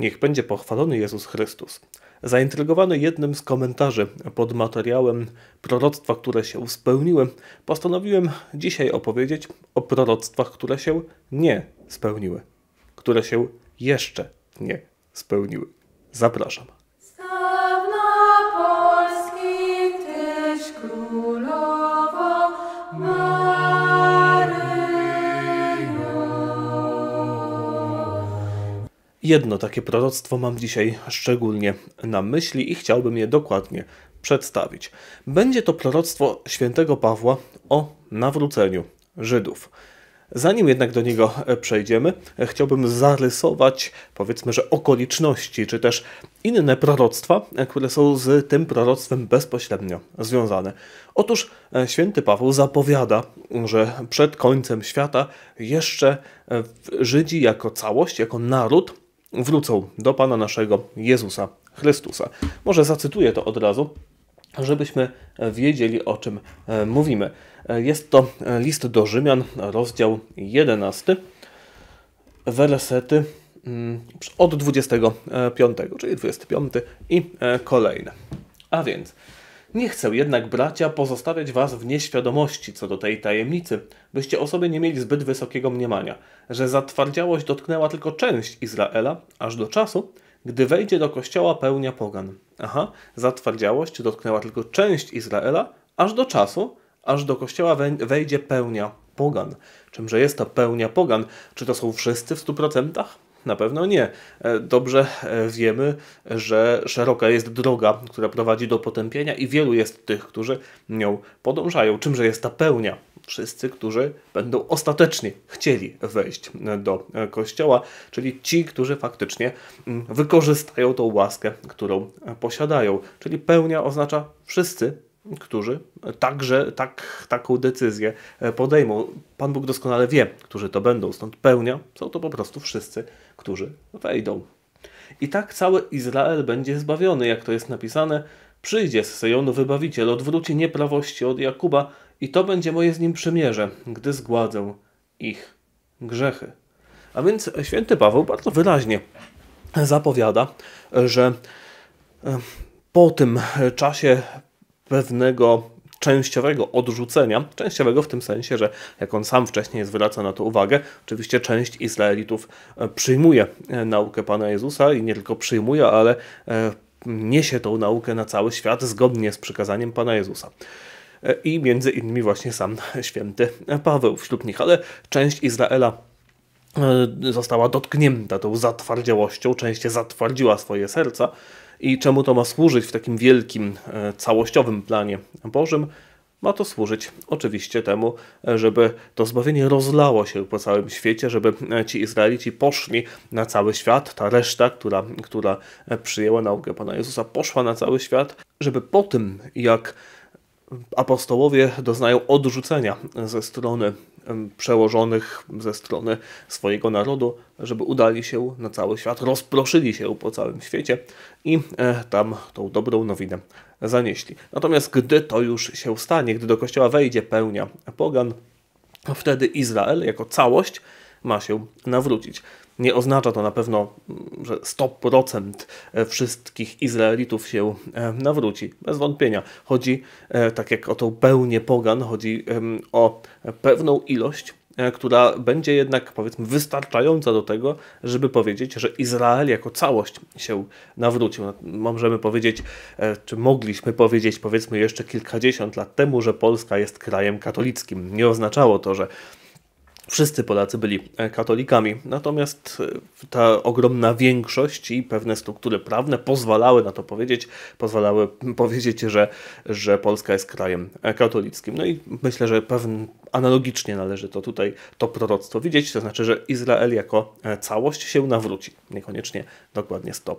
Niech będzie pochwalony Jezus Chrystus. Zaintrygowany jednym z komentarzy pod materiałem proroctwa, które się spełniły, postanowiłem dzisiaj opowiedzieć o proroctwach, które się nie spełniły, które się jeszcze nie spełniły. Zapraszam. Jedno takie proroctwo mam dzisiaj szczególnie na myśli i chciałbym je dokładnie przedstawić. Będzie to proroctwo świętego Pawła o nawróceniu Żydów. Zanim jednak do niego e, przejdziemy, e, chciałbym zarysować, powiedzmy, że okoliczności, czy też inne proroctwa, e, które są z tym proroctwem bezpośrednio związane. Otóż święty Paweł zapowiada, że przed końcem świata jeszcze Żydzi jako całość, jako naród wrócą do Pana naszego Jezusa Chrystusa. Może zacytuję to od razu, żebyśmy wiedzieli o czym e, mówimy. E, jest to e, list do Rzymian, rozdział 11, wersety mm, od 25, czyli 25 i kolejne. A więc nie chcę jednak, bracia, pozostawiać was w nieświadomości co do tej tajemnicy, byście o sobie nie mieli zbyt wysokiego mniemania, że zatwardziałość dotknęła tylko część Izraela, aż do czasu, gdy wejdzie do kościoła pełnia pogan. Aha, zatwardziałość dotknęła tylko część Izraela, aż do czasu, aż do kościoła wejdzie pełnia pogan. Czymże jest ta pełnia pogan? Czy to są wszyscy w stu procentach? Na pewno nie. E, dobrze e, wiemy, że szeroka jest droga, która prowadzi do potępienia i wielu jest tych, którzy nią podążają. Czymże jest ta pełnia? Wszyscy, którzy będą ostatecznie chcieli wejść do e, kościoła, czyli ci, którzy faktycznie mm, wykorzystają tą łaskę, którą posiadają. Czyli pełnia oznacza wszyscy którzy także tak, taką decyzję e, podejmą. Pan Bóg doskonale wie, którzy to będą, stąd pełnia są to po prostu wszyscy, którzy wejdą. I tak cały Izrael będzie zbawiony, jak to jest napisane. Przyjdzie z Sejonu wybawiciel, odwróci nieprawości od Jakuba i to będzie moje z nim przymierze, gdy zgładzę ich grzechy. A więc święty Paweł bardzo wyraźnie zapowiada, że e, po tym czasie pewnego częściowego odrzucenia, częściowego w tym sensie, że jak on sam wcześniej zwraca na to uwagę, oczywiście część Izraelitów e, przyjmuje e, naukę Pana Jezusa i nie tylko przyjmuje, ale e, niesie tą naukę na cały świat zgodnie z przykazaniem Pana Jezusa i między innymi właśnie sam święty Paweł wśród nich, ale część Izraela została dotknięta tą zatwardziałością, część zatwardziła swoje serca i czemu to ma służyć w takim wielkim, e, całościowym planie Bożym? Ma to służyć oczywiście temu, e, żeby to zbawienie rozlało się po całym świecie, żeby e, ci Izraelici poszli na cały świat, ta reszta, która, która przyjęła naukę Pana Jezusa, poszła na cały świat, żeby po tym, jak apostołowie doznają odrzucenia ze strony przełożonych ze strony swojego narodu, żeby udali się na cały świat, rozproszyli się po całym świecie i e, tam tą dobrą nowinę zanieśli. Natomiast gdy to już się stanie, gdy do kościoła wejdzie pełnia pogan, wtedy Izrael jako całość ma się nawrócić. Nie oznacza to na pewno, że 100% e, wszystkich Izraelitów się e, nawróci. Bez wątpienia. Chodzi, e, tak jak o tą pełnię pogan, chodzi o pewną ilość która będzie jednak powiedzmy wystarczająca do tego, żeby powiedzieć, że Izrael jako całość się nawrócił. No, możemy powiedzieć, czy mogliśmy powiedzieć powiedzmy jeszcze kilkadziesiąt lat temu, że Polska jest krajem katolickim. Nie oznaczało to, że wszyscy Polacy byli e, katolikami. Natomiast e, ta ogromna większość i pewne struktury prawne pozwalały na to powiedzieć, pozwalały powiedzieć, że, że Polska jest krajem e, katolickim. No i myślę, że pewien, analogicznie należy to tutaj to proroctwo widzieć, to znaczy, że Izrael jako całość się nawróci. Niekoniecznie dokładnie 100%.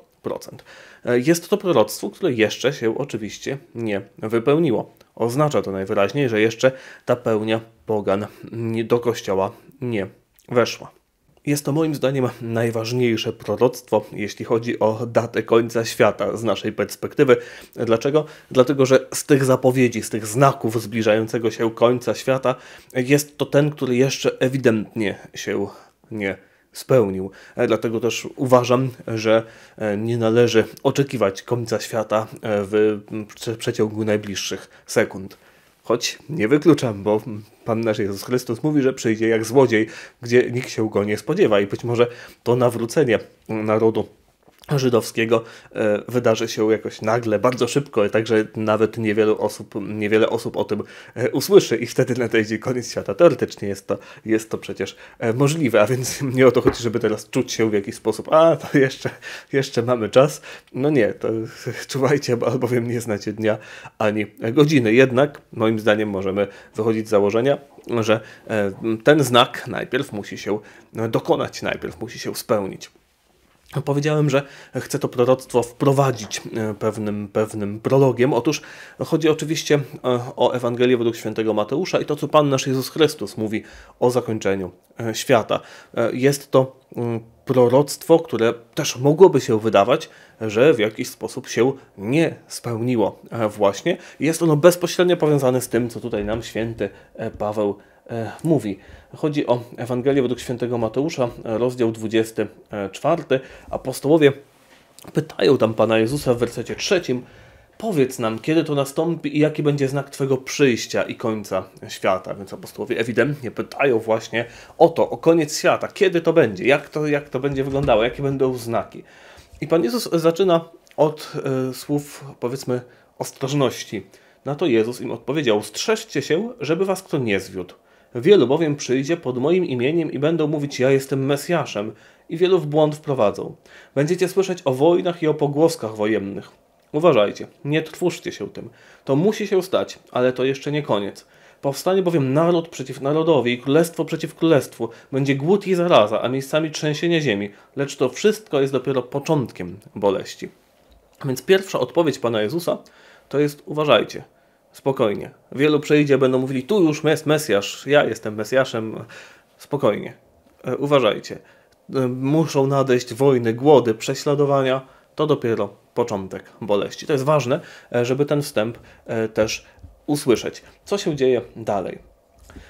Jest to proroctwo, które jeszcze się oczywiście nie wypełniło. Oznacza to najwyraźniej, że jeszcze ta pełnia pogan do kościoła nie weszła. Jest to moim zdaniem najważniejsze proroctwo, jeśli chodzi o datę końca świata z naszej perspektywy. Dlaczego? Dlatego, że z tych zapowiedzi, z tych znaków zbliżającego się końca świata jest to ten, który jeszcze ewidentnie się nie spełnił. E, dlatego też uważam, że e, nie należy oczekiwać końca świata e, w przeciągu najbliższych sekund. Choć nie wykluczam, bo Pan nasz Jezus Chrystus mówi, że przyjdzie jak złodziej, gdzie nikt się go nie spodziewa i być może to nawrócenie narodu żydowskiego e, wydarzy się jakoś nagle, bardzo szybko, także nawet niewielu osób, niewiele osób o tym e, usłyszy i wtedy nadejdzie koniec świata. Teoretycznie jest to, jest to przecież e, możliwe, a więc nie o to chodzi, żeby teraz czuć się w jakiś sposób, a to jeszcze, jeszcze mamy czas. No nie, to czuwajcie, albowiem nie znacie dnia ani godziny. Jednak moim zdaniem możemy wychodzić z założenia, że ten znak najpierw musi się dokonać, najpierw musi się spełnić. Powiedziałem, że chcę to proroctwo wprowadzić e, pewnym, pewnym prologiem. Otóż chodzi oczywiście e, o Ewangelię według świętego Mateusza i to, co Pan nasz Jezus Chrystus mówi o zakończeniu e, świata. Jest to mm, proroctwo, które też mogłoby się wydawać, że w jakiś sposób się nie spełniło właśnie. Jest ono bezpośrednio powiązane z tym, co tutaj nam święty Paweł mówi E, mówi. Chodzi o Ewangelię według świętego Mateusza, rozdział 24. Apostołowie pytają tam Pana Jezusa w wersecie trzecim, powiedz nam, kiedy to nastąpi i jaki będzie znak Twojego przyjścia i końca świata. Więc apostołowie ewidentnie pytają właśnie o to, o koniec świata, kiedy to będzie, jak to, jak to będzie wyglądało, jakie będą znaki. I Pan Jezus zaczyna od y, słów, powiedzmy, ostrożności. Na to Jezus im odpowiedział: Strzeżcie się, żeby was kto nie zwiódł. Wielu bowiem przyjdzie pod moim imieniem i będą mówić, ja jestem Mesjaszem, i wielu w błąd wprowadzą. Będziecie słyszeć o wojnach i o pogłoskach wojennych. Uważajcie, nie trwóżcie się tym. To musi się stać, ale to jeszcze nie koniec. Powstanie bowiem naród przeciw narodowi i królestwo przeciw królestwu. Będzie głód i zaraza, a miejscami trzęsienie ziemi. Lecz to wszystko jest dopiero początkiem boleści. Więc pierwsza odpowiedź Pana Jezusa to jest uważajcie. Spokojnie. Wielu przyjdzie, będą mówili, tu już jest Mesjasz, ja jestem Mesjaszem. Spokojnie. E, uważajcie. E, muszą nadejść wojny, głody, prześladowania. To dopiero początek boleści. To jest ważne, e, żeby ten wstęp też usłyszeć. Co się dzieje dalej?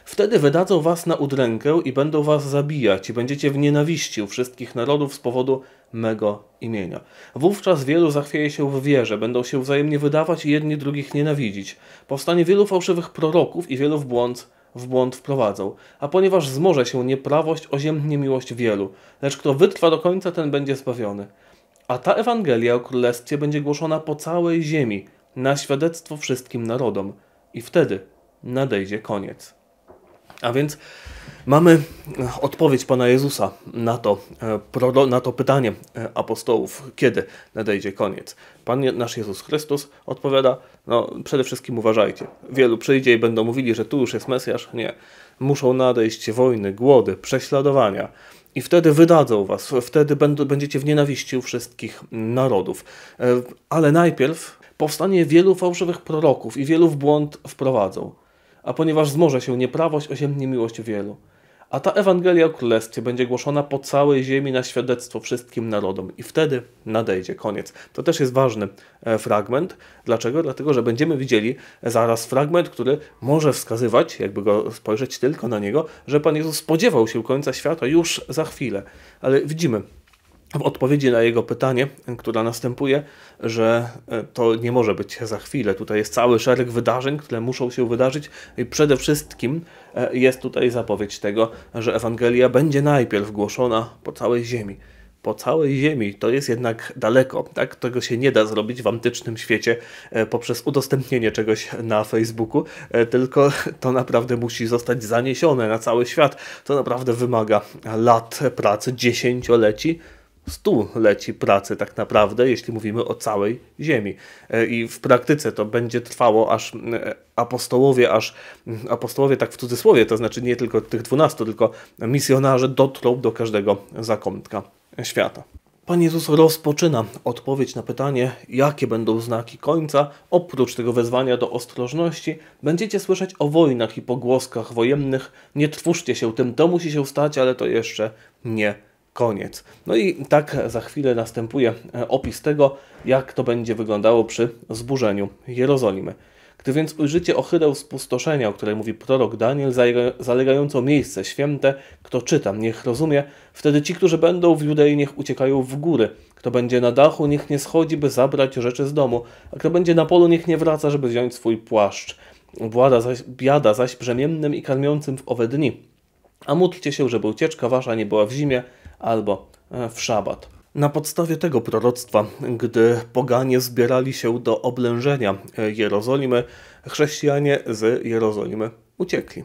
Wtedy wydadzą was na udrękę i będą was zabijać i będziecie w nienawiści u wszystkich narodów z powodu mego imienia. Wówczas wielu zachwieje się w wierze, będą się wzajemnie wydawać i jedni drugich nienawidzić. Powstanie wielu fałszywych proroków i wielu w błąd w błąd wprowadzą. A ponieważ zmoże się nieprawość, oziemnie miłość wielu. Lecz kto wytrwa do końca, ten będzie zbawiony. A ta Ewangelia o Królestwie będzie głoszona po całej ziemi, na świadectwo wszystkim narodom. I wtedy nadejdzie koniec. A więc mamy e, odpowiedź Pana Jezusa na to, e, na to pytanie e, apostołów, kiedy nadejdzie koniec. Pan nasz Jezus Chrystus odpowiada, no przede wszystkim uważajcie. Wielu przyjdzie i będą mówili, że tu już jest Mesjasz. Nie. Muszą nadejść wojny, głody, prześladowania. I wtedy wydadzą was, wtedy będziecie w nienawiści wszystkich narodów. Ale najpierw powstanie wielu fałszywych proroków i wielu w błąd wprowadzą a ponieważ zmoże się nieprawość, osiągnie miłość wielu. A ta Ewangelia o Królestwie będzie głoszona po całej ziemi na świadectwo wszystkim narodom i wtedy nadejdzie koniec. To też jest ważny e, fragment. Dlaczego? Dlatego, że będziemy widzieli zaraz fragment, który może wskazywać, jakby go spojrzeć tylko na niego, że Pan Jezus spodziewał się końca świata już za chwilę. Ale widzimy, w odpowiedzi na jego pytanie, która następuje, że e, to nie może być za chwilę. Tutaj jest cały szereg wydarzeń, które muszą się wydarzyć, i przede wszystkim e, jest tutaj zapowiedź tego, że Ewangelia będzie najpierw głoszona po całej ziemi. Po całej ziemi to jest jednak daleko, tak? Tego się nie da zrobić w antycznym świecie e, poprzez udostępnienie czegoś na Facebooku, tylko to naprawdę musi zostać zaniesione na cały świat. To naprawdę wymaga lat pracy, dziesięcioleci stuleci pracy tak naprawdę, jeśli mówimy o całej ziemi. E, I w praktyce to będzie trwało aż e, apostołowie, aż mm, apostołowie tak w cudzysłowie, to znaczy nie tylko tych dwunastu, tylko misjonarze dotrą do każdego zakątka świata. Pan Jezus rozpoczyna odpowiedź na pytanie, jakie będą znaki końca. Oprócz tego wezwania do ostrożności, będziecie słyszeć o wojnach i pogłoskach wojennych. Nie trwóżcie się tym, to musi się stać, ale to jeszcze nie koniec. No i tak za chwilę następuje e, opis tego, jak to będzie wyglądało przy zburzeniu Jerozolimy. Gdy więc ujrzycie ohydę spustoszenia, o której mówi prorok Daniel, zalegającą miejsce święte, kto czyta, niech rozumie, wtedy ci, którzy będą w Judei, niech uciekają w góry. Kto będzie na dachu, niech nie schodzi, by zabrać rzeczy z domu, a kto będzie na polu, niech nie wraca, żeby wziąć swój płaszcz. Włada zaś, biada zaś brzemiennym i karmiącym w owe dni. A módlcie się, żeby ucieczka wasza nie była w zimie, albo e, w szabat. Na podstawie tego proroctwa, gdy poganie zbierali się do oblężenia Jerozolimy, chrześcijanie z Jerozolimy uciekli.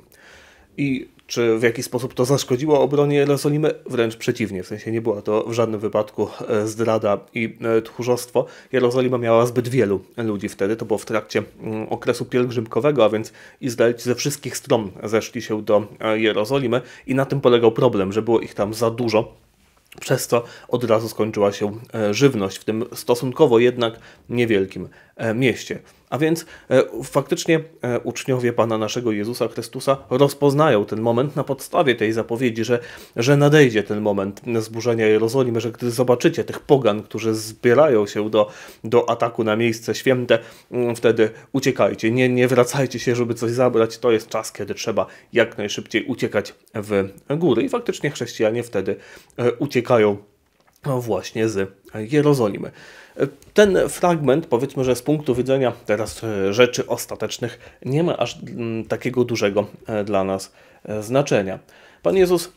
I czy w jakiś sposób to zaszkodziło obronie Jerozolimy? Wręcz przeciwnie, w sensie nie była to w żadnym wypadku e, zdrada i e, tchórzostwo. Jerozolima miała zbyt wielu ludzi wtedy, to było w trakcie mm, okresu pielgrzymkowego, a więc Izraelici ze wszystkich stron zeszli się do Jerozolimy i na tym polegał problem, że było ich tam za dużo przez co od razu skończyła się e, żywność w tym stosunkowo jednak niewielkim e, mieście. A więc e, faktycznie e, uczniowie Pana naszego Jezusa Chrystusa rozpoznają ten moment na podstawie tej zapowiedzi, że, że nadejdzie ten moment zburzenia Jerozolimy, że gdy zobaczycie tych pogan, którzy zbierają się do, do ataku na miejsce święte, mm, wtedy uciekajcie, nie, nie wracajcie się, żeby coś zabrać. To jest czas, kiedy trzeba jak najszybciej uciekać w góry. I faktycznie chrześcijanie wtedy e, uciekają właśnie z Jerozolimy. Ten fragment, powiedzmy, że z punktu widzenia teraz e, rzeczy ostatecznych, nie ma aż mm, takiego dużego e, dla nas e, znaczenia. Pan Jezus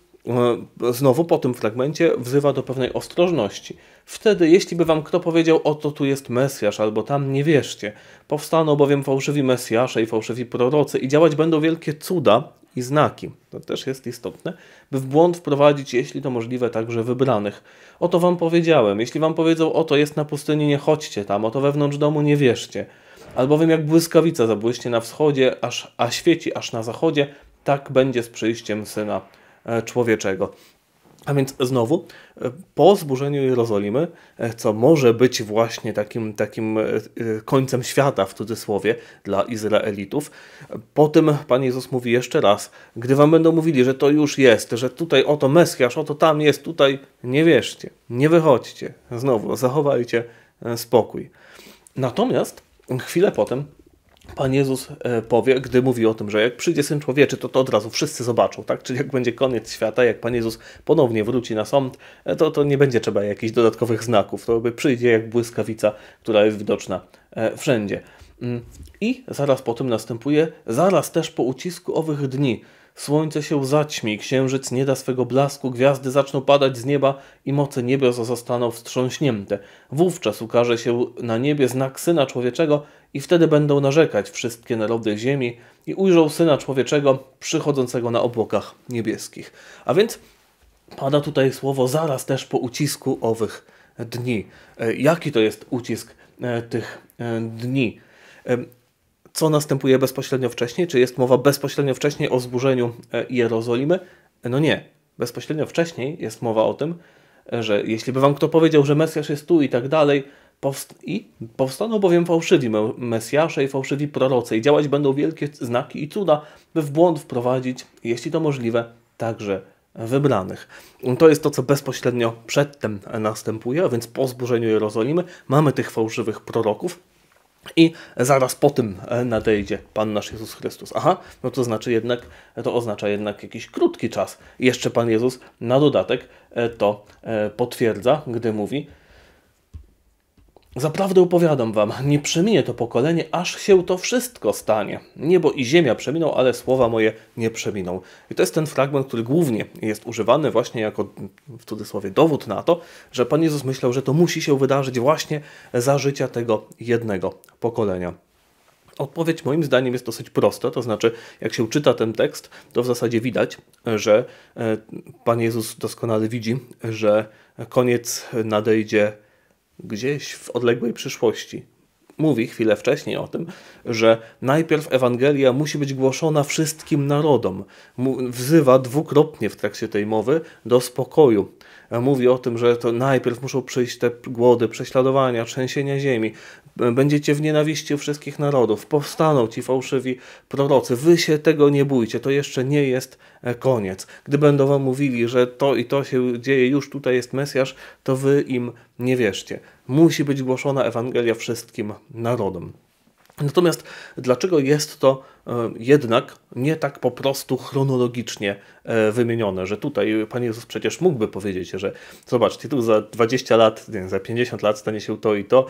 znowu po tym fragmencie wzywa do pewnej ostrożności. Wtedy, jeśli by wam kto powiedział, oto tu jest Mesjasz, albo tam nie wierzcie. Powstaną bowiem fałszywi Mesjasze i fałszywi prorocy i działać będą wielkie cuda, i znaki. To też jest istotne, by w błąd wprowadzić, jeśli to możliwe, także wybranych. O to wam powiedziałem. Jeśli wam powiedzą, oto jest na pustyni, nie chodźcie tam, oto wewnątrz domu nie wierzcie. Albowiem jak błyskawica zabłyśnie na wschodzie, aż, a świeci aż na zachodzie, tak będzie z przyjściem Syna e, Człowieczego. A więc znowu, e, po zburzeniu Jerozolimy, e, co może być właśnie takim, takim e, końcem świata w cudzysłowie dla Izraelitów, po tym Pan Jezus mówi jeszcze raz, gdy wam będą mówili, że to już jest, że tutaj oto Mesjasz, oto tam jest, tutaj nie wierzcie, nie wychodźcie. Znowu, zachowajcie spokój. Natomiast chwilę potem Pan Jezus e, powie, gdy mówi o tym, że jak przyjdzie Syn Człowieczy, to to od razu wszyscy zobaczą, tak? Czyli jak będzie koniec świata, jak Pan Jezus ponownie wróci na sąd, e, to, to nie będzie trzeba jakichś dodatkowych znaków. To by przyjdzie jak błyskawica, która jest widoczna e, wszędzie. Mm, I zaraz po tym następuje, zaraz też po ucisku owych dni, Słońce się zaćmi, księżyc nie da swego blasku, gwiazdy zaczną padać z nieba i moce niebios zostaną wstrząśnięte. Wówczas ukaże się na niebie znak Syna Człowieczego i wtedy będą narzekać wszystkie narody ziemi i ujrzą Syna Człowieczego przychodzącego na obłokach niebieskich. A więc pada tutaj słowo zaraz też po ucisku owych dni. E, jaki to jest ucisk e, tych e, dni? co następuje bezpośrednio wcześniej? Czy jest mowa bezpośrednio wcześniej o zburzeniu e, Jerozolimy? E, no nie. Bezpośrednio wcześniej jest mowa o tym, e, że jeśli by wam kto powiedział, że Mesjasz jest tu i tak dalej, powst i powstaną bowiem fałszywi Mesjasze i fałszywi prorocy i działać będą wielkie znaki i cuda, by w błąd wprowadzić, jeśli to możliwe, także wybranych. To jest to, co bezpośrednio przedtem następuje, a więc po zburzeniu Jerozolimy mamy tych fałszywych proroków, i zaraz po tym e, nadejdzie Pan nasz Jezus Chrystus. Aha, no to znaczy jednak, to oznacza jednak jakiś krótki czas. Jeszcze Pan Jezus na dodatek e, to e, potwierdza, gdy mówi, Zaprawdę opowiadam wam, nie przeminie to pokolenie, aż się to wszystko stanie. Niebo i ziemia przeminą, ale słowa moje nie przeminą. I to jest ten fragment, który głównie jest używany właśnie jako w cudzysłowie dowód na to, że Pan Jezus myślał, że to musi się wydarzyć właśnie za życia tego jednego pokolenia. Odpowiedź moim zdaniem jest dosyć prosta, to znaczy jak się czyta ten tekst, to w zasadzie widać, że e, Pan Jezus doskonale widzi, że koniec nadejdzie gdzieś w odległej przyszłości mówi chwilę wcześniej o tym, że najpierw Ewangelia musi być głoszona wszystkim narodom. Wzywa dwukrotnie w trakcie tej mowy do spokoju. Mówi o tym, że to najpierw muszą przyjść te głody, prześladowania, trzęsienia ziemi. Będziecie w nienawiści wszystkich narodów. Powstaną ci fałszywi prorocy. Wy się tego nie bójcie. To jeszcze nie jest e, koniec. Gdy będą wam mówili, że to i to się dzieje, już tutaj jest Mesjasz, to wy im nie wierzcie musi być głoszona Ewangelia wszystkim narodom. Natomiast dlaczego jest to e, jednak nie tak po prostu chronologicznie e, wymienione, że tutaj Pan Jezus przecież mógłby powiedzieć, że zobaczcie, tu za 20 lat, nie, za 50 lat stanie się to i to,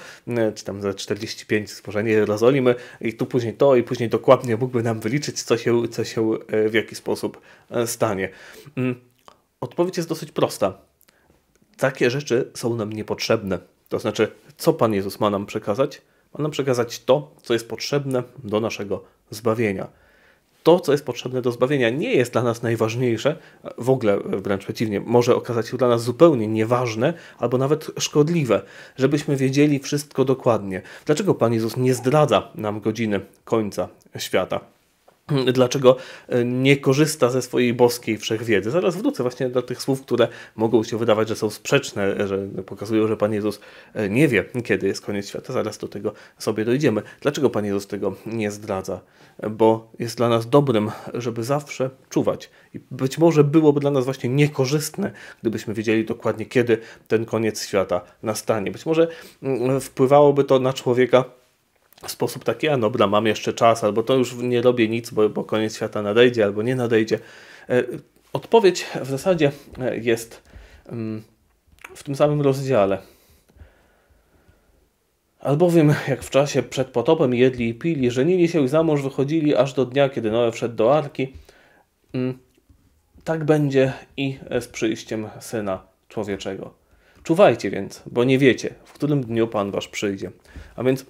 czy tam za 45 stworzenie Jerozolimy i tu później to i później dokładnie mógłby nam wyliczyć, co się, co się e, w jaki sposób stanie. Mm, odpowiedź jest dosyć prosta. Takie rzeczy są nam niepotrzebne to znaczy, co Pan Jezus ma nam przekazać? Ma nam przekazać to, co jest potrzebne do naszego zbawienia. To, co jest potrzebne do zbawienia, nie jest dla nas najważniejsze, w ogóle wręcz przeciwnie, może okazać się dla nas zupełnie nieważne albo nawet szkodliwe, żebyśmy wiedzieli wszystko dokładnie. Dlaczego Pan Jezus nie zdradza nam godziny końca świata? dlaczego e, nie korzysta ze swojej boskiej wszechwiedzy. Zaraz wrócę właśnie do tych słów, które mogą się wydawać, że są sprzeczne, że pokazują, że Pan Jezus e, nie wie, kiedy jest koniec świata. Zaraz do tego sobie dojdziemy. Dlaczego Pan Jezus tego nie zdradza? Bo jest dla nas dobrym, żeby zawsze czuwać. I być może byłoby dla nas właśnie niekorzystne, gdybyśmy wiedzieli dokładnie, kiedy ten koniec świata nastanie. Być może mm, wpływałoby to na człowieka w sposób taki, a dobra, mam jeszcze czas, albo to już nie robię nic, bo, bo koniec świata nadejdzie, albo nie nadejdzie. E, odpowiedź w zasadzie e, jest mm, w tym samym rozdziale. Albowiem, jak w czasie przed potopem jedli i pili, żenili się i za mąż wychodzili aż do dnia, kiedy Noe wszedł do arki, mm, tak będzie i z przyjściem Syna Człowieczego. Czuwajcie więc, bo nie wiecie, w którym dniu Pan Wasz przyjdzie. A więc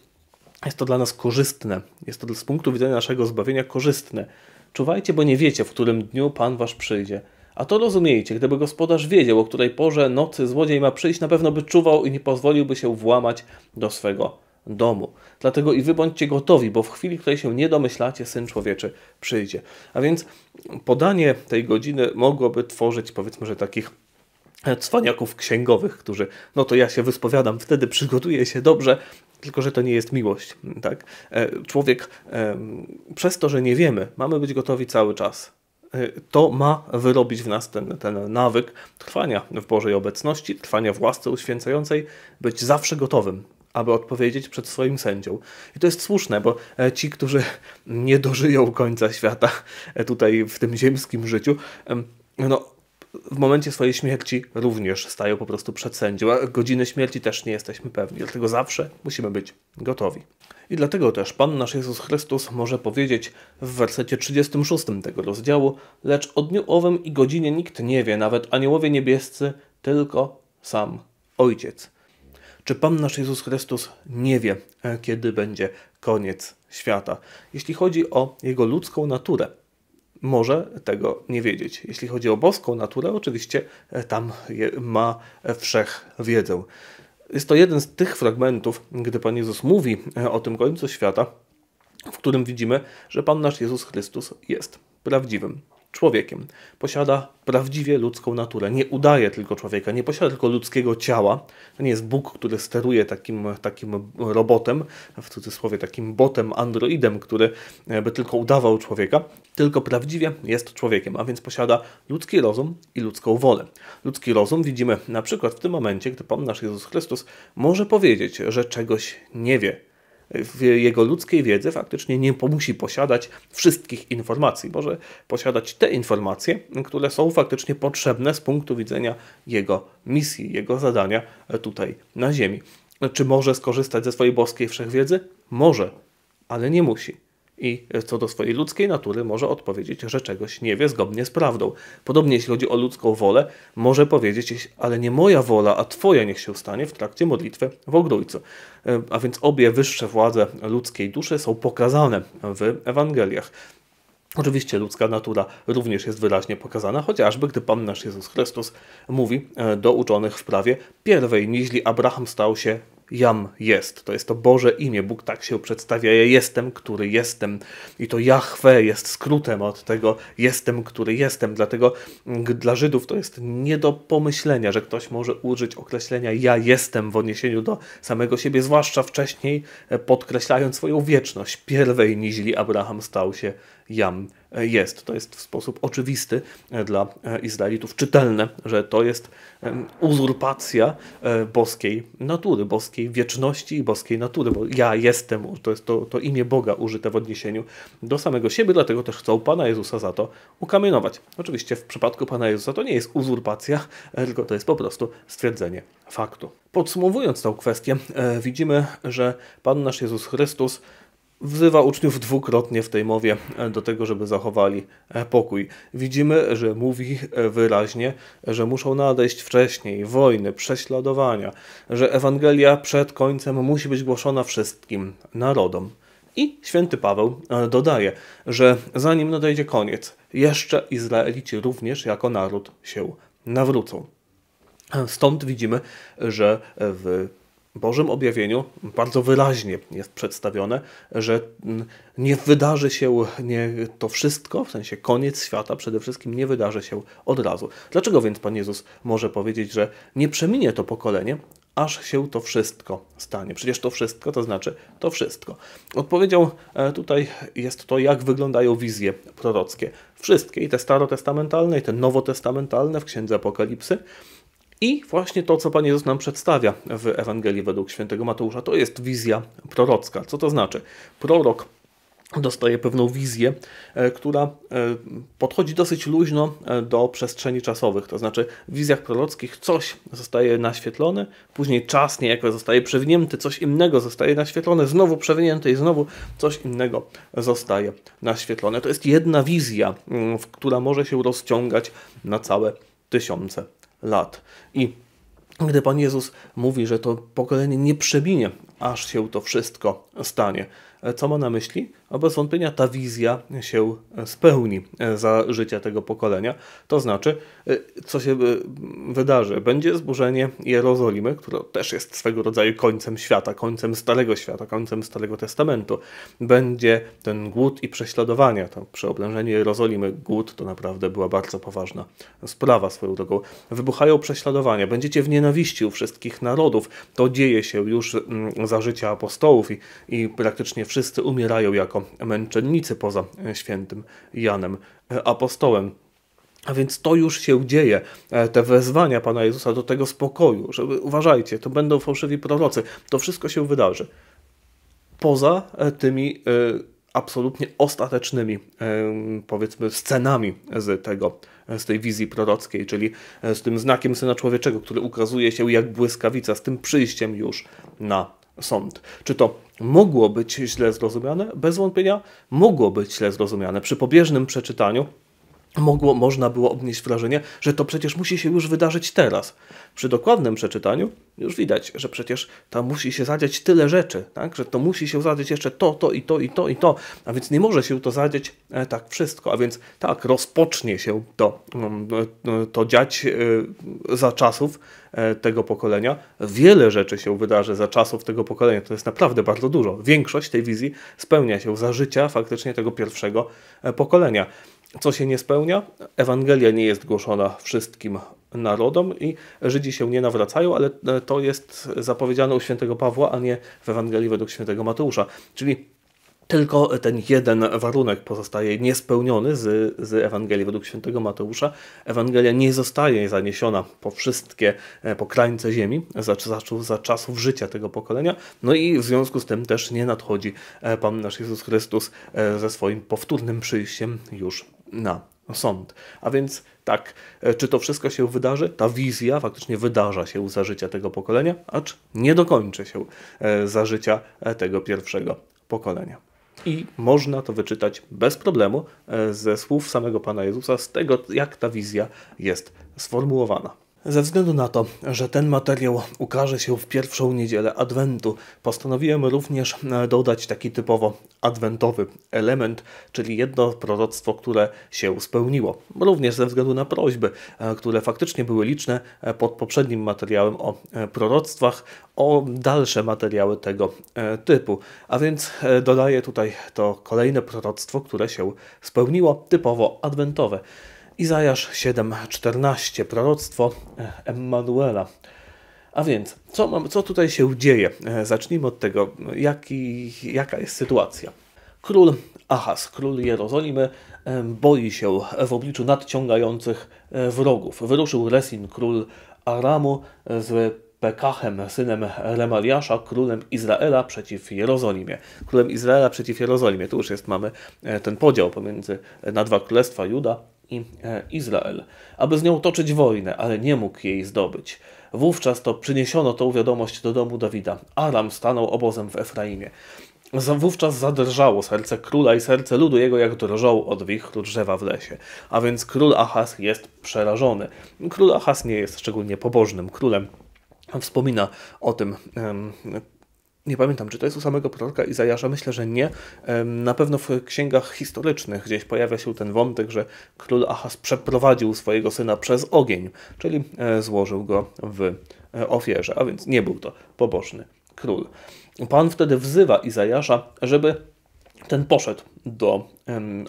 jest to dla nas korzystne. Jest to z punktu widzenia naszego zbawienia korzystne. Czuwajcie, bo nie wiecie, w którym dniu Pan Wasz przyjdzie. A to rozumiecie, gdyby gospodarz wiedział, o której porze nocy złodziej ma przyjść, na pewno by czuwał i nie pozwoliłby się włamać do swego domu. Dlatego i wy bądźcie gotowi, bo w chwili, której się nie domyślacie, Syn Człowieczy przyjdzie. A więc podanie tej godziny mogłoby tworzyć, powiedzmy, że takich E, cwaniaków księgowych, którzy, no to ja się wyspowiadam, wtedy przygotuję się dobrze, tylko że to nie jest miłość. Tak? E, człowiek, przez to, że nie wiemy, mamy być gotowi cały czas. E, to ma wyrobić w nas ten, ten nawyk trwania w Bożej obecności, trwania w łasce uświęcającej, być zawsze gotowym, aby odpowiedzieć przed swoim sędzią. I to jest słuszne, bo ci, którzy nie dożyją końca świata tutaj w tym ziemskim życiu, no w momencie swojej śmierci również stają po prostu przed sędzią, a godziny śmierci też nie jesteśmy pewni, dlatego zawsze musimy być gotowi. I dlatego też Pan nasz Jezus Chrystus może powiedzieć w wersecie 36 tego rozdziału, lecz o dniu owym i godzinie nikt nie wie, nawet aniołowie niebiescy, tylko sam Ojciec. Czy Pan nasz Jezus Chrystus nie wie, e, kiedy będzie koniec świata? Jeśli chodzi o jego ludzką naturę, może tego nie wiedzieć. Jeśli chodzi o boską naturę, oczywiście e, tam ma wszechwiedzę. Jest to jeden z tych fragmentów, gdy Pan Jezus mówi e, o tym końcu świata, w którym widzimy, że Pan nasz Jezus Chrystus jest prawdziwym człowiekiem. Posiada prawdziwie ludzką naturę. Nie udaje tylko człowieka, nie posiada tylko ludzkiego ciała. To nie jest Bóg, który steruje takim, takim robotem, w cudzysłowie takim botem, androidem, który e, by tylko udawał człowieka, tylko prawdziwie jest człowiekiem, a więc posiada ludzki rozum i ludzką wolę. Ludzki rozum widzimy na przykład w tym momencie, gdy Pan nasz Jezus Chrystus może powiedzieć, że czegoś nie wie, w jego ludzkiej wiedzy faktycznie nie musi posiadać wszystkich informacji. Może posiadać te informacje, które są faktycznie potrzebne z punktu widzenia jego misji, jego zadania tutaj na Ziemi. Czy może skorzystać ze swojej boskiej wszechwiedzy? Może, ale nie musi i co do swojej ludzkiej natury może odpowiedzieć, że czegoś nie wie zgodnie z prawdą. Podobnie jeśli chodzi o ludzką wolę, może powiedzieć, ale nie moja wola, a twoja niech się stanie w trakcie modlitwy w ogrójcu. E, a więc obie wyższe władze ludzkiej duszy są pokazane w Ewangeliach. Oczywiście ludzka natura również jest wyraźnie pokazana, chociażby gdy Pan nasz Jezus Chrystus mówi e, do uczonych w prawie pierwej, niźli Abraham stał się Jam jest. To jest to Boże imię. Bóg tak się przedstawia. Ja jestem, który jestem. I to Jahwe jest skrótem od tego jestem, który jestem. Dlatego mm, dla Żydów to jest nie do pomyślenia, że ktoś może użyć określenia ja jestem w odniesieniu do samego siebie, zwłaszcza wcześniej e, podkreślając swoją wieczność. Pierwej niźli Abraham stał się jam e, jest. To jest w sposób oczywisty e, dla e, Izraelitów czytelne, że to jest uzurpacja boskiej natury, boskiej wieczności i boskiej natury, bo ja jestem, to jest to, to imię Boga użyte w odniesieniu do samego siebie, dlatego też chcą Pana Jezusa za to ukamienować. Oczywiście w przypadku Pana Jezusa to nie jest uzurpacja, tylko to jest po prostu stwierdzenie faktu. Podsumowując tę kwestię, widzimy, że Pan nasz Jezus Chrystus wzywa uczniów dwukrotnie w tej mowie e, do tego, żeby zachowali e, pokój. Widzimy, że mówi wyraźnie, że muszą nadejść wcześniej wojny, prześladowania, że Ewangelia przed końcem musi być głoszona wszystkim narodom. I święty Paweł e, dodaje, że zanim nadejdzie koniec, jeszcze Izraelici również jako naród się nawrócą. Stąd widzimy, że w Bożym objawieniu bardzo wyraźnie jest przedstawione, że mm, nie wydarzy się nie to wszystko, w sensie koniec świata przede wszystkim nie wydarzy się od razu. Dlaczego więc Pan Jezus może powiedzieć, że nie przeminie to pokolenie, aż się to wszystko stanie. Przecież to wszystko to znaczy to wszystko. Odpowiedzią e, tutaj jest to, jak wyglądają wizje prorockie. Wszystkie, i te starotestamentalne, i te nowotestamentalne w Księdze Apokalipsy. I właśnie to, co Pan Jezus nam przedstawia w Ewangelii według świętego Mateusza, to jest wizja prorocka. Co to znaczy? Prorok dostaje pewną wizję, e, która e, podchodzi dosyć luźno e, do przestrzeni czasowych. To znaczy, w wizjach prorockich coś zostaje naświetlone, później czas niejako zostaje przewinięty, coś innego zostaje naświetlone, znowu przewinięte i znowu coś innego zostaje naświetlone. To jest jedna wizja, mm, która może się rozciągać na całe tysiące lat. I gdy Pan Jezus mówi, że to pokolenie nie przebinie, aż się to wszystko stanie, co ma na myśli? a bez wątpienia ta wizja się spełni za życia tego pokolenia. To znaczy, y, co się y, wydarzy? Będzie zburzenie Jerozolimy, które też jest swego rodzaju końcem świata, końcem Starego Świata, końcem Starego Testamentu. Będzie ten głód i prześladowania. To przeoblężenie Jerozolimy, głód to naprawdę była bardzo poważna sprawa swoją drogą. Wybuchają prześladowania, będziecie w nienawiści u wszystkich narodów. To dzieje się już mm, za życia apostołów i, i praktycznie wszyscy umierają jako męczennicy poza e, świętym Janem e, Apostołem. A więc to już się dzieje, e, te wezwania Pana Jezusa do tego spokoju, żeby uważajcie, to będą fałszywi prorocy, to wszystko się wydarzy. Poza tymi absolutnie ostatecznymi, powiedzmy, scenami z tego, z tej wizji prorockiej, czyli z tym znakiem Syna Człowieczego, który ukazuje się jak błyskawica, z tym przyjściem już na sąd. Czy to mogło być źle zrozumiane? Bez wątpienia mogło być źle zrozumiane. Przy pobieżnym przeczytaniu mogło, można było odnieść wrażenie, że to przecież musi się już wydarzyć teraz. Przy dokładnym przeczytaniu już widać, że przecież tam musi się zadziać tyle rzeczy, tak? że to musi się zadziać jeszcze to, to i to i to i to, a więc nie może się to zadziać e, tak wszystko, a więc tak rozpocznie się to, mm, e, e, to dziać za czasów E, tego pokolenia. Wiele rzeczy się wydarzy za czasów tego pokolenia, to jest naprawdę bardzo dużo. Większość tej wizji spełnia się za życia faktycznie tego pierwszego e, pokolenia. Co się nie spełnia? Ewangelia nie jest głoszona wszystkim narodom i Żydzi się nie nawracają, ale e, to jest zapowiedziane u świętego Pawła, a nie w Ewangelii według świętego Mateusza. Czyli tylko ten jeden warunek pozostaje niespełniony z, z Ewangelii według świętego Mateusza. Ewangelia nie zostaje zaniesiona po wszystkie, e, po krańce ziemi za, za, za czasów życia tego pokolenia. No i w związku z tym też nie nadchodzi e, Pan nasz Jezus Chrystus e, ze swoim powtórnym przyjściem już na sąd. A więc tak, czy to wszystko się wydarzy? Ta wizja faktycznie wydarza się za życia tego pokolenia, acz nie dokończy się za życia tego pierwszego pokolenia. I można to wyczytać bez problemu e, ze słów samego Pana Jezusa, z tego, jak ta wizja jest sformułowana. Ze względu na to, że ten materiał ukaże się w pierwszą niedzielę Adwentu, postanowiłem również e, dodać taki typowo adwentowy element, czyli jedno proroctwo, które się spełniło. Również ze względu na prośby, e, które faktycznie były liczne e, pod poprzednim materiałem o proroctwach, o dalsze materiały tego typu. A więc dodaję tutaj to kolejne proroctwo, które się spełniło, typowo adwentowe. Izajasz 7:14, proroctwo e, Emmanuela. A więc, co, mam, co tutaj się dzieje? E, zacznijmy od tego, jaki, jaka jest sytuacja. Król Ahas, król Jerozolimy, e, boi się w obliczu nadciągających wrogów. Wyruszył Resin, król Aramu, z Pekachem, synem Remaliasza, królem Izraela przeciw Jerozolimie. Królem Izraela przeciw Jerozolimie. Tu już jest, mamy ten podział pomiędzy na dwa królestwa Juda i e, Izrael, aby z nią toczyć wojnę, ale nie mógł jej zdobyć. Wówczas to przyniesiono tą wiadomość do domu Dawida. Aram stanął obozem w Efraimie. Wówczas zadrżało serce króla i serce ludu jego, jak drżą od wichru drzewa w lesie. A więc król Ahas jest przerażony. Król Ahas nie jest szczególnie pobożnym królem. Wspomina o tym nie pamiętam, czy to jest u samego proroka Izajasza, myślę, że nie. Na pewno w księgach historycznych gdzieś pojawia się ten wątek, że król Ahas przeprowadził swojego syna przez ogień, czyli e, złożył go w e, ofierze, a więc nie był to pobożny król. Pan wtedy wzywa Izajasza, żeby ten poszedł do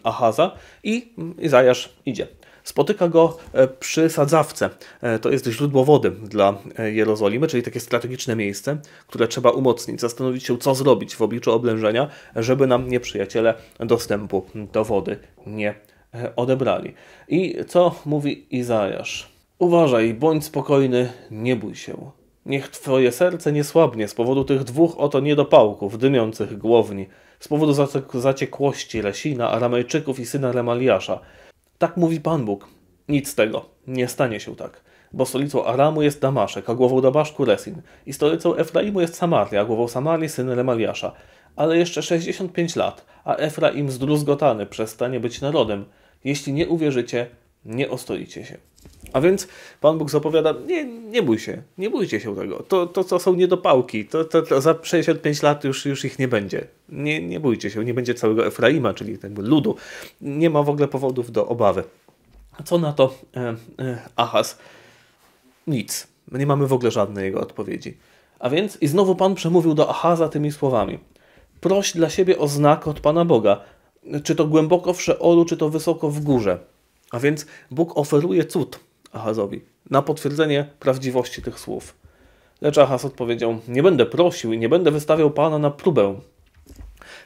Ahaza i mm, Izajasz idzie Spotyka go e, przy sadzawce. E, to jest źródło wody dla e, Jerozolimy, czyli takie strategiczne miejsce, które trzeba umocnić, zastanowić się, co zrobić w obliczu oblężenia, żeby nam nieprzyjaciele dostępu do wody nie odebrali. I co mówi Izajasz? Uważaj, bądź spokojny, nie bój się. Niech twoje serce nie słabnie z powodu tych dwóch oto niedopałków, dymiących głowni, z powodu zaciekłości Lesina, Aramejczyków i syna Remaliasza, tak mówi Pan Bóg. Nic z tego. Nie stanie się tak. Bo stolicą Aramu jest Damaszek, a głową Damaszku Resin. I stolicą Efraimu jest Samaria, a głową Samarii syn Remaliasza. Ale jeszcze 65 lat, a Efraim zdruzgotany przestanie być narodem. Jeśli nie uwierzycie, nie ostolicie się. A więc Pan Bóg zapowiada, nie, nie bój się, nie bójcie się tego. To, to, to są niedopałki, to, to, to za 65 lat już, już ich nie będzie. Nie, nie bójcie się, nie będzie całego Efraima, czyli tak jakby ludu. Nie ma w ogóle powodów do obawy. A co na to e, e, Ahas? Nic. My nie mamy w ogóle żadnej jego odpowiedzi. A więc i znowu Pan przemówił do Ahaza tymi słowami. Proś dla siebie o znak od Pana Boga, czy to głęboko w Szeolu, czy to wysoko w górze. A więc Bóg oferuje cud Ahazowi na potwierdzenie prawdziwości tych słów. Lecz Ahaz odpowiedział: Nie będę prosił i nie będę wystawiał pana na próbę.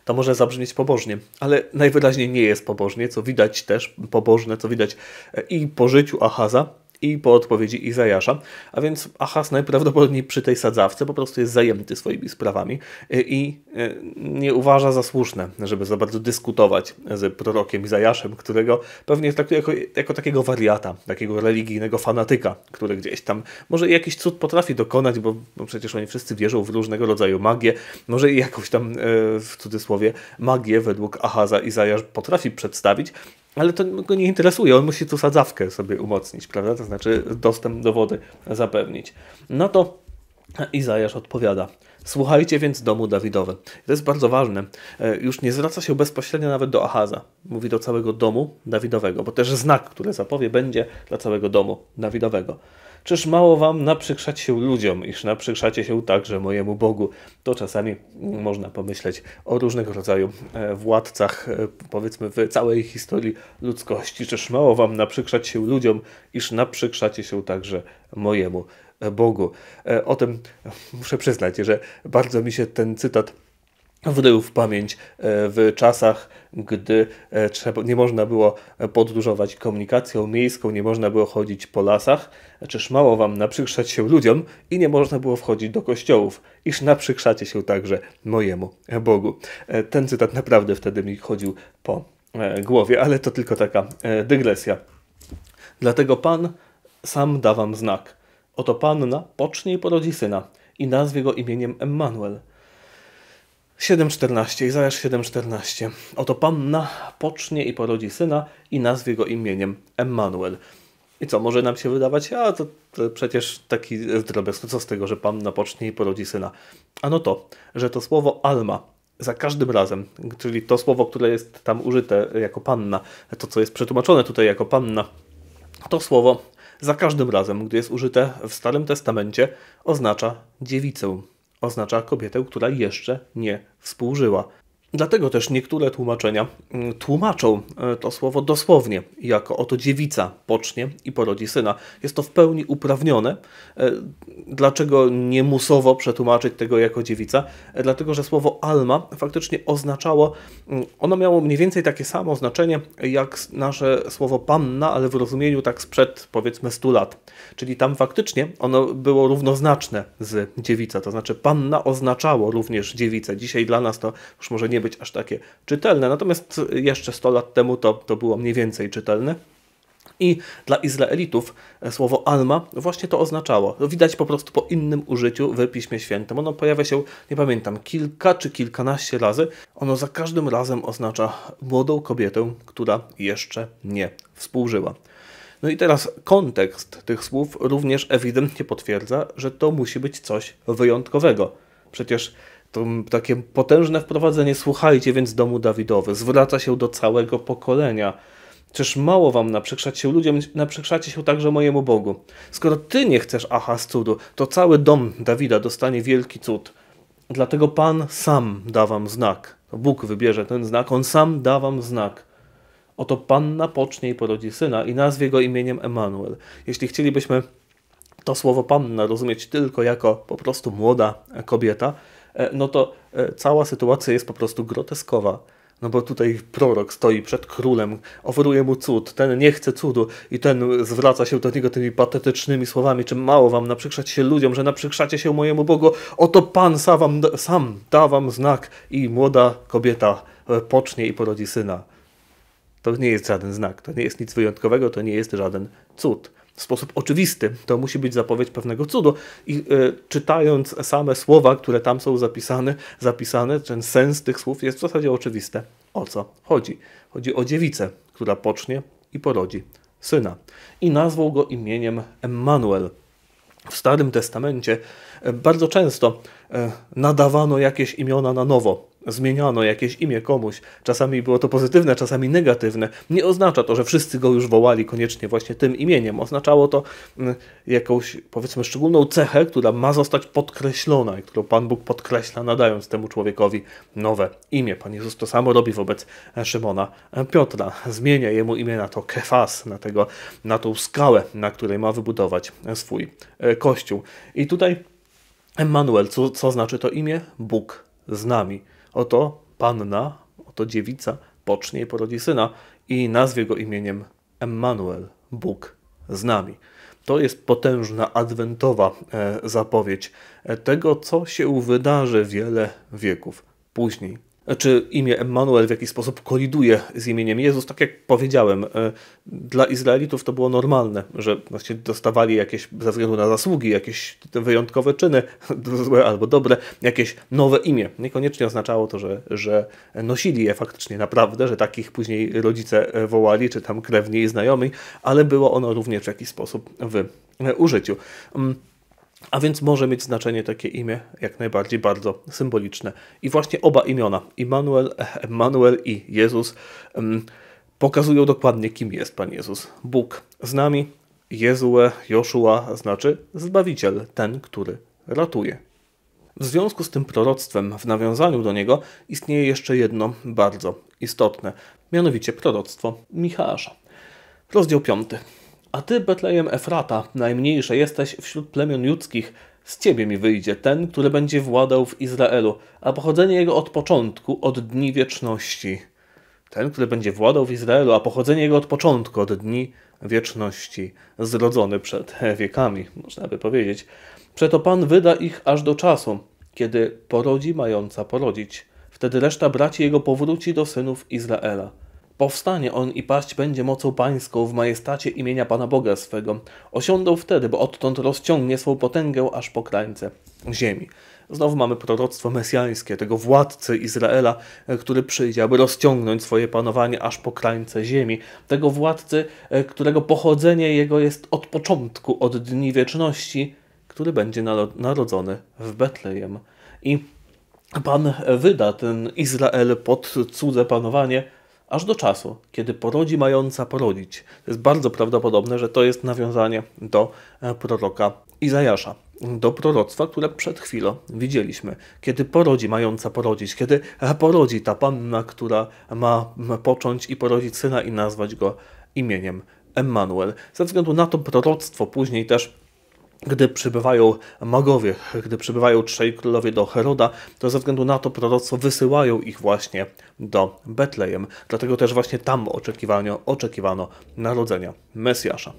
To może zabrzmieć pobożnie, ale najwyraźniej nie jest pobożnie, co widać też pobożne, co widać e, i po życiu Ahaza, i po odpowiedzi Izajasza. A więc Achaz najprawdopodobniej przy tej sadzawce po prostu jest zajęty swoimi sprawami y, i y, nie uważa za słuszne, żeby za bardzo dyskutować z prorokiem Izajaszem, którego pewnie traktuje jako, jako takiego wariata, takiego religijnego fanatyka, który gdzieś tam może jakiś cud potrafi dokonać, bo, bo przecież oni wszyscy wierzą w różnego rodzaju magię, może jakąś tam y, w cudzysłowie magię według Ahaza Izajasz potrafi przedstawić, ale to go nie interesuje, on musi tu sadzawkę sobie umocnić, prawda? To znaczy dostęp do wody zapewnić. No to Izajasz odpowiada. Słuchajcie więc domu Dawidowy. To jest bardzo ważne. E, już nie zwraca się bezpośrednio nawet do Ahaza. Mówi do całego domu Dawidowego, bo też znak, który zapowie, będzie dla całego domu Dawidowego. Czyż mało wam naprzykrzać się ludziom, iż naprzykrzacie się także mojemu Bogu? To czasami można pomyśleć o różnego rodzaju e, władcach, e, powiedzmy w całej historii ludzkości. Czyż mało wam naprzykrzać się ludziom, iż naprzykrzacie się także mojemu e, Bogu? O tym muszę przyznać, że bardzo mi się ten cytat wrył w pamięć e, w czasach, gdy e, trzeba, nie można było podróżować komunikacją miejską, nie można było chodzić po lasach, czyż mało wam naprzykrzać się ludziom i nie można było wchodzić do kościołów, iż naprzykrzacie się także mojemu Bogu. E, ten cytat naprawdę wtedy mi chodził po głowie, ale to tylko taka dygresja. Dlatego Pan sam da wam znak. Oto Panna pocznie i porodzi syna i nazwie go imieniem Emmanuel – 7.14, Izajasz 7.14. Oto panna pocznie i porodzi syna i nazwie go imieniem Emmanuel. I co, może nam się wydawać, a to, to przecież taki drobiazg, co z tego, że panna pocznie i porodzi syna? Ano to, że to słowo alma za każdym razem, czyli to słowo, które jest tam użyte jako panna, to co jest przetłumaczone tutaj jako panna, to słowo za każdym razem, gdy jest użyte w Starym Testamencie, oznacza dziewicę oznacza kobietę, która jeszcze nie współżyła. Dlatego też niektóre tłumaczenia mm, tłumaczą e, to słowo dosłownie, jako oto dziewica pocznie i porodzi syna. Jest to w pełni uprawnione. E, dlaczego nie musowo przetłumaczyć tego jako dziewica? E, dlatego, że słowo alma faktycznie oznaczało, mm, ono miało mniej więcej takie samo znaczenie jak nasze słowo panna, ale w rozumieniu tak sprzed powiedzmy 100 lat. Czyli tam faktycznie ono było równoznaczne z dziewica, to znaczy panna oznaczało również dziewicę. Dzisiaj dla nas to już może nie być aż takie czytelne. Natomiast jeszcze 100 lat temu to, to było mniej więcej czytelne. I dla Izraelitów e, słowo alma właśnie to oznaczało. Widać po prostu po innym użyciu w Piśmie Świętym. Ono pojawia się, nie pamiętam, kilka czy kilkanaście razy. Ono za każdym razem oznacza młodą kobietę, która jeszcze nie współżyła. No i teraz kontekst tych słów również ewidentnie potwierdza, że to musi być coś wyjątkowego. Przecież to takie potężne wprowadzenie, słuchajcie więc domu Dawidowy, zwraca się do całego pokolenia. Czyż mało wam naprzykrzać się ludziom, naprzykrzacie się także mojemu Bogu. Skoro ty nie chcesz z cudu, to cały dom Dawida dostanie wielki cud. Dlatego Pan sam da wam znak. Bóg wybierze ten znak, On sam da wam znak. Oto Panna pocznie i porodzi syna i nazwie go imieniem Emanuel. Jeśli chcielibyśmy to słowo Panna rozumieć tylko jako po prostu młoda kobieta, E, no to e, cała sytuacja jest po prostu groteskowa. No bo tutaj prorok stoi przed królem, oferuje mu cud, ten nie chce cudu i ten zwraca się do niego tymi patetycznymi słowami, czy mało wam naprzykrzać się ludziom, że naprzykrzacie się mojemu Bogu, oto Pan sam, wam, sam da wam znak i młoda kobieta e, pocznie i porodzi syna. To nie jest żaden znak, to nie jest nic wyjątkowego, to nie jest żaden cud w sposób oczywisty. To musi być zapowiedź pewnego cudu. I y, czytając same słowa, które tam są zapisane, zapisane, ten sens tych słów jest w zasadzie oczywiste. O co chodzi? Chodzi o dziewicę, która pocznie i porodzi syna. I nazwał go imieniem Emmanuel. W Starym Testamencie e, bardzo często e, nadawano jakieś imiona na nowo zmieniono jakieś imię komuś, czasami było to pozytywne, czasami negatywne, nie oznacza to, że wszyscy go już wołali koniecznie właśnie tym imieniem. Oznaczało to mm, jakąś, powiedzmy, szczególną cechę, która ma zostać podkreślona i którą Pan Bóg podkreśla, nadając temu człowiekowi nowe imię. Pan Jezus to samo robi wobec Szymona Piotra. Zmienia jemu imię na to Kefas, na, tego, na tą skałę, na której ma wybudować swój e, kościół. I tutaj emanuel co, co znaczy to imię? Bóg z nami. Oto panna, oto dziewica pocznie i porodzi syna i nazwie go imieniem Emmanuel, Bóg z nami. To jest potężna adwentowa e, zapowiedź e, tego, co się wydarzy wiele wieków później czy imię Emmanuel w jakiś sposób koliduje z imieniem Jezus. Tak jak powiedziałem, e, dla Izraelitów to było normalne, że właśnie dostawali jakieś, ze względu na zasługi, jakieś wyjątkowe czyny, złe albo dobre, jakieś nowe imię. Niekoniecznie oznaczało to, że, że nosili je faktycznie naprawdę, że takich później rodzice e, wołali, czy tam krewni i znajomi, ale było ono również w jakiś sposób w e, użyciu. Mm, a więc może mieć znaczenie takie imię jak najbardziej bardzo symboliczne. I właśnie oba imiona, Immanuel, Emmanuel i Jezus, pokazują dokładnie, kim jest Pan Jezus. Bóg z nami, Jezue, Joszua znaczy Zbawiciel, ten, który ratuje. W związku z tym proroctwem, w nawiązaniu do niego, istnieje jeszcze jedno bardzo istotne, mianowicie proroctwo Michała. Rozdział 5. A ty, Betlejem Efrata, najmniejsze jesteś wśród plemion judzkich, z ciebie mi wyjdzie ten, który będzie władał w Izraelu, a pochodzenie jego od początku, od dni wieczności. Ten, który będzie władał w Izraelu, a pochodzenie jego od początku, od dni wieczności, zrodzony przed wiekami, można by powiedzieć. Przeto Pan wyda ich aż do czasu, kiedy porodzi mająca porodzić. Wtedy reszta braci jego powróci do synów Izraela. Powstanie on i paść będzie mocą pańską w majestacie imienia Pana Boga swego. Osiądą wtedy, bo odtąd rozciągnie swą potęgę aż po krańce ziemi. Znowu mamy proroctwo mesjańskie, tego władcy Izraela, e, który przyjdzie, aby rozciągnąć swoje panowanie aż po krańce ziemi. Tego władcy, e, którego pochodzenie jego jest od początku, od dni wieczności, który będzie narodzony w Betlejem. I Pan wyda ten Izrael pod cudze panowanie, aż do czasu, kiedy porodzi mająca porodzić. To jest bardzo prawdopodobne, że to jest nawiązanie do e, proroka Izajasza, do proroctwa, które przed chwilą widzieliśmy. Kiedy porodzi mająca porodzić, kiedy e, porodzi ta panna, która ma począć i porodzić syna i nazwać go imieniem Emmanuel. Ze względu na to proroctwo później też gdy przybywają magowie, gdy przybywają trzej królowie do Heroda, to ze względu na to proroctwo wysyłają ich właśnie do Betlejem. Dlatego też właśnie tam oczekiwano, oczekiwano narodzenia Mesjasza.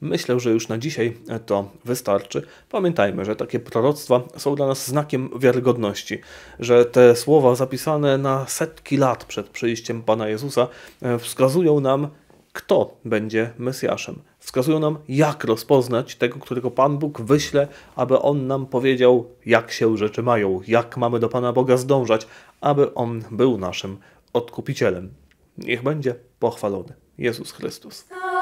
Myślę, że już na dzisiaj to wystarczy. Pamiętajmy, że takie proroctwa są dla nas znakiem wiarygodności, że te słowa zapisane na setki lat przed przyjściem Pana Jezusa e, wskazują nam, kto będzie Mesjaszem. Wskazują nam, jak rozpoznać tego, którego Pan Bóg wyśle, aby On nam powiedział, jak się rzeczy mają, jak mamy do Pana Boga zdążać, aby On był naszym odkupicielem. Niech będzie pochwalony Jezus Chrystus.